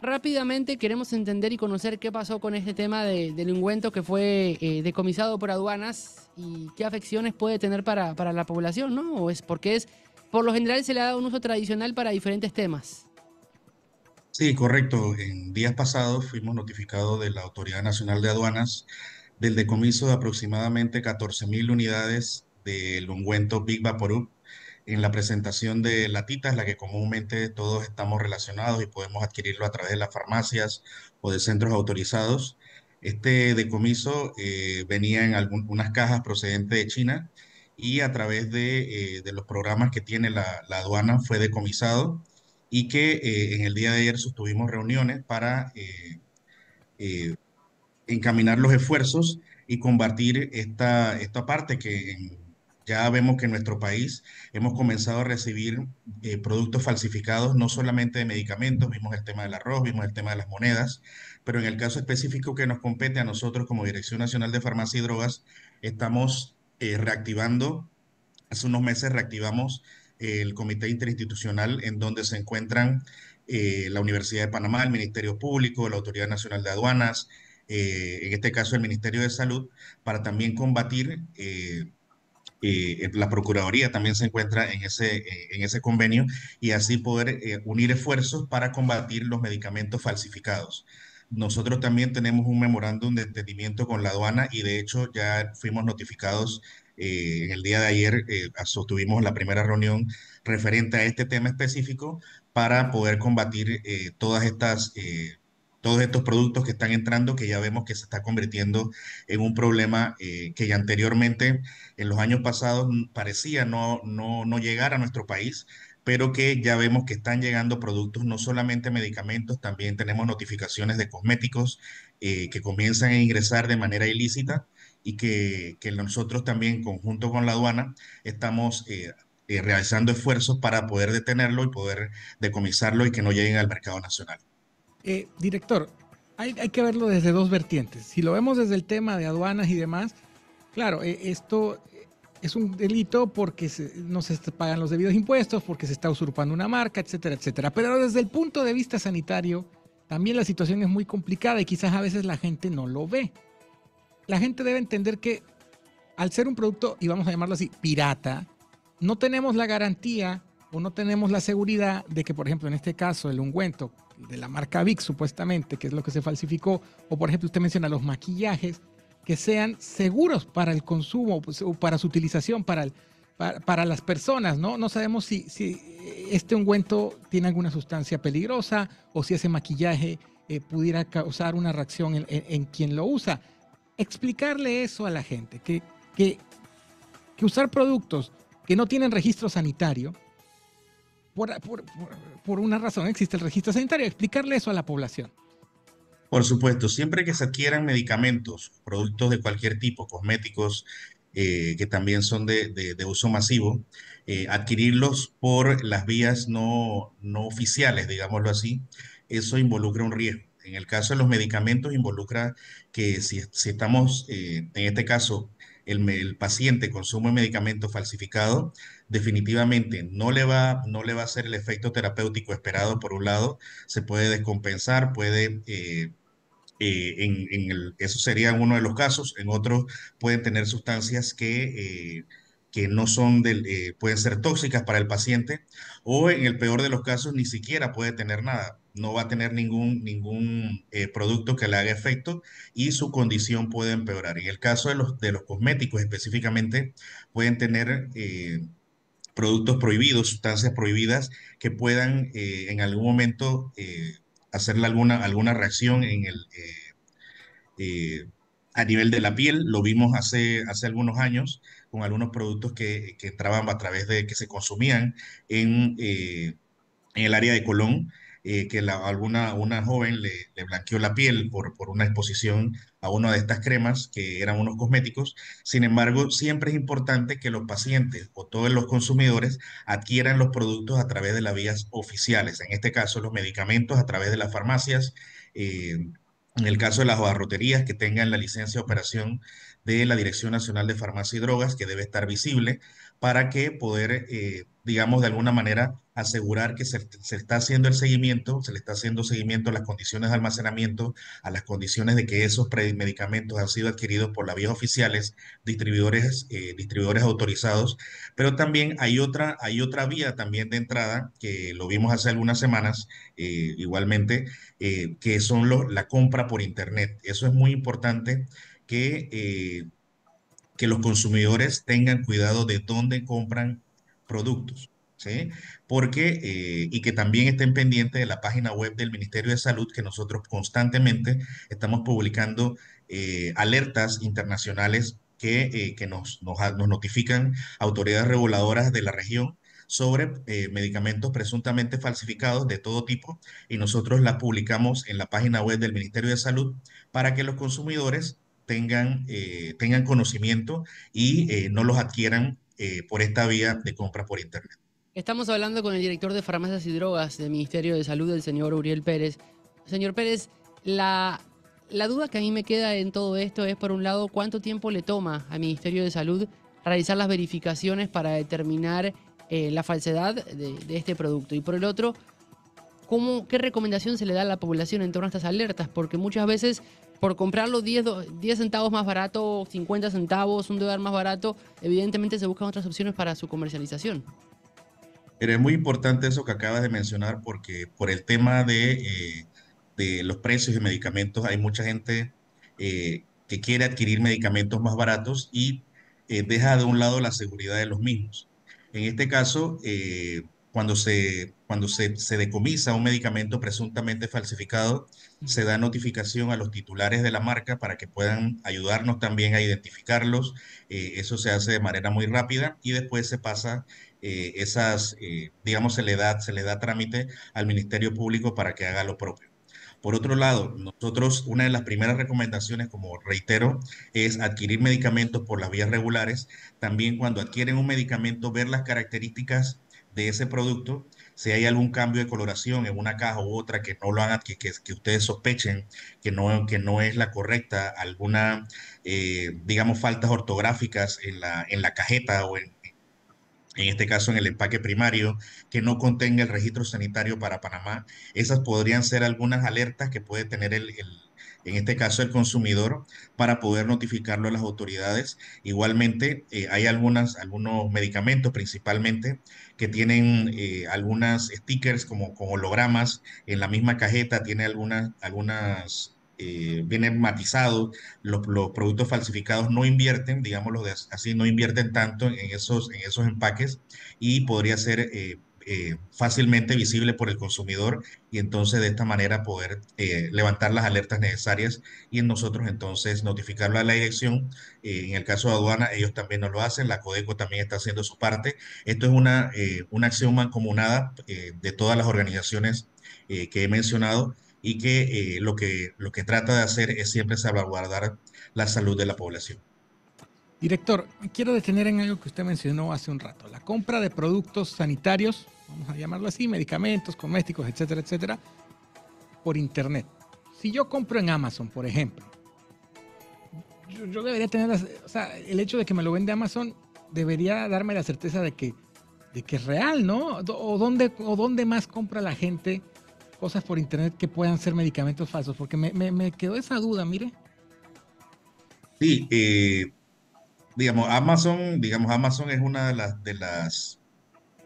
Rápidamente queremos entender y conocer qué pasó con este tema del ungüento que fue eh, decomisado por aduanas y qué afecciones puede tener para, para, la población, ¿no? O es porque es, por lo general se le ha dado un uso tradicional para diferentes temas. Sí, correcto. En días pasados fuimos notificados de la Autoridad Nacional de Aduanas del decomiso de aproximadamente 14.000 unidades del ungüento Big Vaporub en la presentación de latitas, la que comúnmente todos estamos relacionados y podemos adquirirlo a través de las farmacias o de centros autorizados. Este decomiso eh, venía en algunas cajas procedentes de China y a través de, eh, los programas que tiene la, aduana fue decomisado y que eh, en el día de ayer sostuvimos reuniones para encaminar los esfuerzos y combatir esta, esta parte que ya vemos que en nuestro país hemos comenzado a recibir eh, productos falsificados, no solamente de medicamentos, vimos el tema del arroz, vimos el tema de las monedas, pero en el caso específico que nos compete a nosotros como Dirección Nacional de Farmacia y Drogas, estamos eh, reactivando, hace unos meses reactivamos eh, el comité interinstitucional en donde se encuentran la Universidad de Panamá, el Ministerio Público, la Autoridad Nacional de Aduanas, en este caso el Ministerio de Salud, para también combatir eh, la Procuraduría también se encuentra en ese, eh, en ese convenio y así poder eh, unir esfuerzos para combatir los medicamentos falsificados. Nosotros también tenemos un memorándum de entendimiento con la aduana y de hecho ya fuimos notificados en el día de ayer, sostuvimos la primera reunión referente a este tema específico para poder combatir todas estas todos estos productos que están entrando, que ya vemos que se está convirtiendo en un problema eh, que ya anteriormente, en los años pasados, parecía no, no, llegar a nuestro país, pero que ya vemos que están llegando productos, no solamente medicamentos, también tenemos notificaciones de cosméticos eh, que comienzan a ingresar de manera ilícita y que, nosotros también, conjunto con la aduana, estamos... Eh, realizando esfuerzos para poder detenerlo y poder decomisarlo y que no lleguen al mercado nacional. Eh, director, hay, que verlo desde dos vertientes. Si lo vemos desde el tema de aduanas y demás, claro, eh, esto eh, es un delito porque no se pagan los debidos impuestos, porque se está usurpando una marca, etcétera, etcétera. Pero desde el punto de vista sanitario, también la situación es muy complicada y quizás a veces la gente no lo ve. La gente debe entender que al ser un producto, y vamos a llamarlo así, pirata, no tenemos la garantía o no tenemos la seguridad de que, por ejemplo, en este caso, el ungüento de la marca Vic, supuestamente, que es lo que se falsificó, o por ejemplo, usted menciona los maquillajes, que sean seguros para el consumo pues, o para su utilización, para, para, las personas, ¿no? No sabemos si, si este ungüento tiene alguna sustancia peligrosa o si ese maquillaje eh, pudiera causar una reacción en, quien lo usa. Explicarle eso a la gente, que, que, que usar productos que no tienen registro sanitario, por, por, una razón existe el registro sanitario. Explicarle eso a la población. Por supuesto, siempre que se adquieran medicamentos, productos de cualquier tipo, cosméticos, eh, que también son de, uso masivo, eh, adquirirlos por las vías no, no oficiales, digámoslo así, eso involucra un riesgo. En el caso de los medicamentos involucra que si, estamos, eh, en este caso, el, paciente consume medicamento falsificado, definitivamente no le, va, no le va a hacer el efecto terapéutico esperado, por un lado, se puede descompensar, puede... Eh, eh, en, el, eso sería uno de los casos, en otros pueden tener sustancias que eh, que no son del, eh, pueden ser tóxicas para el paciente o en el peor de los casos ni siquiera puede tener nada, no va a tener ningún, ningún eh, producto que le haga efecto y su condición puede empeorar. En el caso de los, de los cosméticos específicamente, pueden tener eh, productos prohibidos, sustancias prohibidas que puedan en algún momento hacerle alguna, alguna reacción en el a nivel de la piel. Lo vimos hace, hace algunos años con algunos productos que, que entraban a través de que se consumían en, eh, en el área de Colón. Eh, que alguna una joven le, blanqueó la piel por, una exposición a una de estas cremas que eran unos cosméticos. Sin embargo, siempre es importante que los pacientes o todos los consumidores adquieran los productos a través de las vías oficiales, en este caso los medicamentos a través de las farmacias. Eh, en el caso de las barroterías que tengan la licencia de operación de la Dirección Nacional de Farmacia y Drogas, que debe estar visible para que poder, eh, digamos, de alguna manera asegurar que se, está haciendo el seguimiento, se le está haciendo seguimiento a las condiciones de almacenamiento, a las condiciones de que esos medicamentos han sido adquiridos por las vías oficiales, distribuidores, eh, distribuidores autorizados, pero también hay otra, hay otra vía también de entrada, que lo vimos hace algunas semanas eh, igualmente, que son la compra por Internet. Eso es muy importante que que los consumidores tengan cuidado de dónde compran productos, ¿sí? Porque, eh, y que también estén pendientes de la página web del Ministerio de Salud, que nosotros constantemente estamos publicando eh, alertas internacionales que, eh, nos, nos, nos, notifican autoridades reguladoras de la región sobre medicamentos presuntamente falsificados de todo tipo y nosotros las publicamos en la página web del Ministerio de Salud para que los consumidores tengan, eh, tengan conocimiento y eh, no los adquieran eh, por esta vía de compra por Internet. Estamos hablando con el director de Farmacias y Drogas del Ministerio de Salud, el señor Uriel Pérez. Señor Pérez, la, duda que a mí me queda en todo esto es, por un lado, cuánto tiempo le toma al Ministerio de Salud realizar las verificaciones para determinar la falsedad de, este producto. Y por el otro, ¿Cómo, ¿qué recomendación se le da a la población en torno a estas alertas? Porque muchas veces por comprarlo 10, 10 centavos más barato, 50 centavos, un dólar más barato, evidentemente se buscan otras opciones para su comercialización. Pero es muy importante eso que acabas de mencionar porque por el tema de, eh, los precios de medicamentos hay mucha gente eh, que quiere adquirir medicamentos más baratos y eh, deja de un lado la seguridad de los mismos. En este caso, cuando se, cuando se, decomisa un medicamento presuntamente falsificado, se da notificación a los titulares de la marca para que puedan ayudarnos también a identificarlos. Eh, eso se hace de manera muy rápida y después se pasa eh, esas, eh, digamos, se le, da, se le da trámite al Ministerio Público para que haga lo propio. Por otro lado, nosotros una de las primeras recomendaciones, como reitero, es adquirir medicamentos por las vías regulares. También cuando adquieren un medicamento, ver las características de ese producto, si hay algún cambio de coloración en una caja u otra que no lo han, que, que, ustedes sospechen que no, no es la correcta, alguna, eh, digamos, faltas ortográficas en la, en la cajeta o en, este caso en el empaque primario, que no contenga el registro sanitario para Panamá. Esas podrían ser algunas alertas que puede tener el en este caso el consumidor, para poder notificarlo a las autoridades. Igualmente, eh, hay algunas, algunos medicamentos principalmente que tienen eh, algunas stickers como con hologramas en la misma cajeta, tiene algunas, algunas eh, viene matizado, los, productos falsificados no invierten, digámoslo así, no invierten tanto en esos, en esos empaques y podría ser eh, fácilmente visible por el consumidor y entonces de esta manera poder eh, levantar las alertas necesarias y en nosotros entonces notificarlo a la dirección. Eh, en el caso de aduana, ellos también nos lo hacen, la Codeco también está haciendo su parte. Esto es una, una acción mancomunada de todas las organizaciones que he mencionado y que lo que lo que trata de hacer es siempre salvaguardar la salud de la población. Director, quiero detener en algo que usted mencionó hace un rato, la compra de productos sanitarios vamos a llamarlo así, medicamentos, comésticos, etcétera, etcétera, por internet. Si yo compro en Amazon, por ejemplo, yo, debería tener, o sea, el hecho de que me lo vende Amazon debería darme la certeza de que, de que es real, ¿no? O dónde, o dónde más compra la gente cosas por internet que puedan ser medicamentos falsos, porque me, me, quedó esa duda, mire. Sí, eh, digamos, Amazon, digamos, Amazon es una de las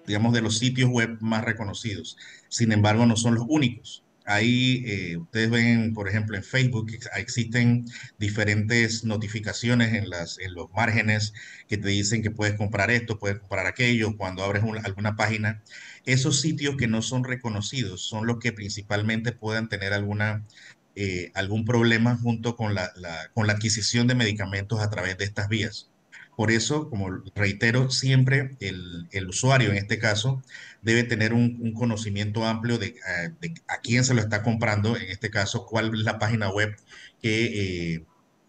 digamos, de los sitios web más reconocidos. Sin embargo, no son los únicos. Ahí eh, ustedes ven, por ejemplo, en Facebook existen diferentes notificaciones en, los márgenes que te dicen que puedes comprar esto, puedes comprar aquello, cuando abres alguna página. Esos sitios que no son reconocidos son los que principalmente puedan tener alguna, eh, algún problema junto con con la adquisición de medicamentos a través de estas vías. Por eso, como reitero siempre, el, usuario en este caso debe tener un, conocimiento amplio eh, de, a quién se lo está comprando, en este caso, cuál es la página web eh,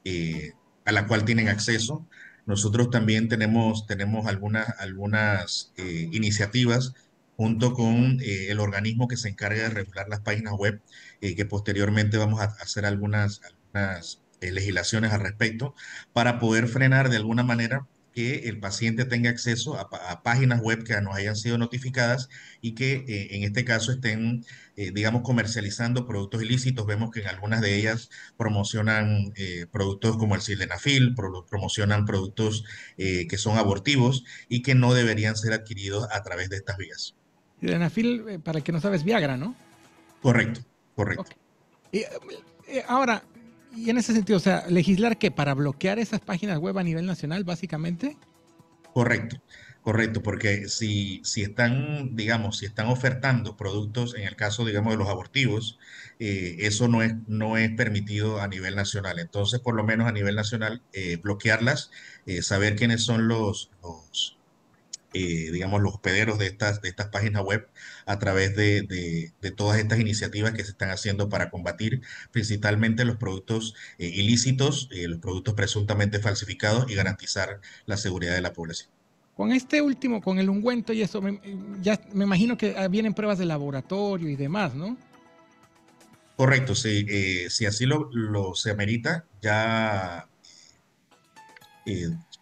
eh, a la cual tienen acceso. Nosotros también tenemos, tenemos algunas, algunas iniciativas junto con el organismo que se encarga de regular las páginas web, que posteriormente vamos a hacer algunas eh, legislaciones al respecto para poder frenar de alguna manera que el paciente tenga acceso a, páginas web que nos hayan sido notificadas y que eh, en este caso estén, eh, digamos, comercializando productos ilícitos. Vemos que en algunas de ellas promocionan productos como el sildenafil, promocionan productos que son abortivos y que no deberían ser adquiridos a través de estas vías. Sildenafil, para el que no sabes, Viagra, ¿no? Correcto, correcto. y ahora, y en ese sentido, o sea, legislar que para bloquear esas páginas web a nivel nacional, básicamente. Correcto, correcto, porque si, si están, digamos, si están ofertando productos, en el caso, digamos, de los abortivos, eh, eso no es, no es permitido a nivel nacional. Entonces, por lo menos a nivel nacional, eh, bloquearlas, eh, saber quiénes son los, los eh, digamos, los hospederos de estas, de estas páginas web a través de, todas estas iniciativas que se están haciendo para combatir principalmente los productos eh, ilícitos, eh, los productos presuntamente falsificados y garantizar la seguridad de la población. Con este último, con el ungüento y eso, ya me imagino que ah, vienen pruebas de laboratorio y demás, ¿no? Correcto, si así lo, lo, se amerita, ya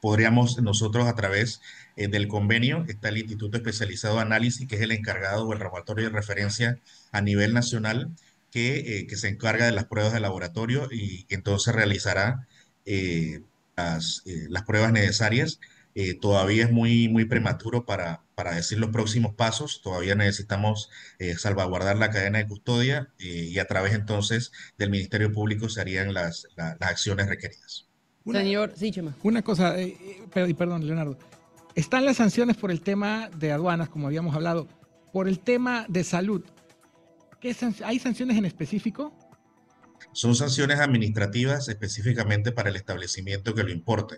podríamos nosotros a través eh, del convenio está el Instituto Especializado de Análisis, que es el encargado o el laboratorio de referencia a nivel nacional, que, eh, que se encarga de las pruebas de laboratorio y entonces realizará eh, las, las, pruebas necesarias. todavía es muy, muy prematuro para, para decir los próximos pasos. Todavía necesitamos salvaguardar la cadena de custodia y a través entonces del Ministerio Público se harían las, las acciones requeridas. Señor, sí, Chema. Una cosa, perdón, Leonardo. Están las sanciones por el tema de aduanas, como habíamos hablado, por el tema de salud. ¿Hay sanciones en específico? Son sanciones administrativas específicamente para el establecimiento que lo importe.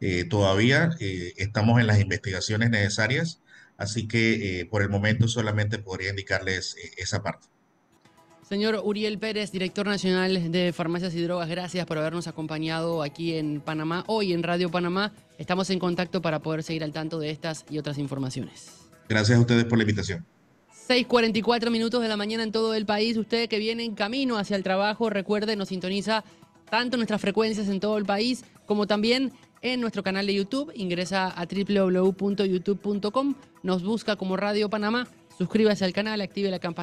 Eh, todavía eh, estamos en las investigaciones necesarias, así que eh, por el momento solamente podría indicarles esa parte. Señor Uriel Pérez, director nacional de Farmacias y Drogas, gracias por habernos acompañado aquí en Panamá, hoy en Radio Panamá. Estamos en contacto para poder seguir al tanto de estas y otras informaciones. Gracias a ustedes por la invitación. 6:44 minutos de la mañana en todo el país. Ustedes que viene en camino hacia el trabajo, recuerde, nos sintoniza tanto nuestras frecuencias en todo el país como también en nuestro canal de YouTube. Ingresa a www.youtube.com, nos busca como Radio Panamá, suscríbase al canal, active la campana.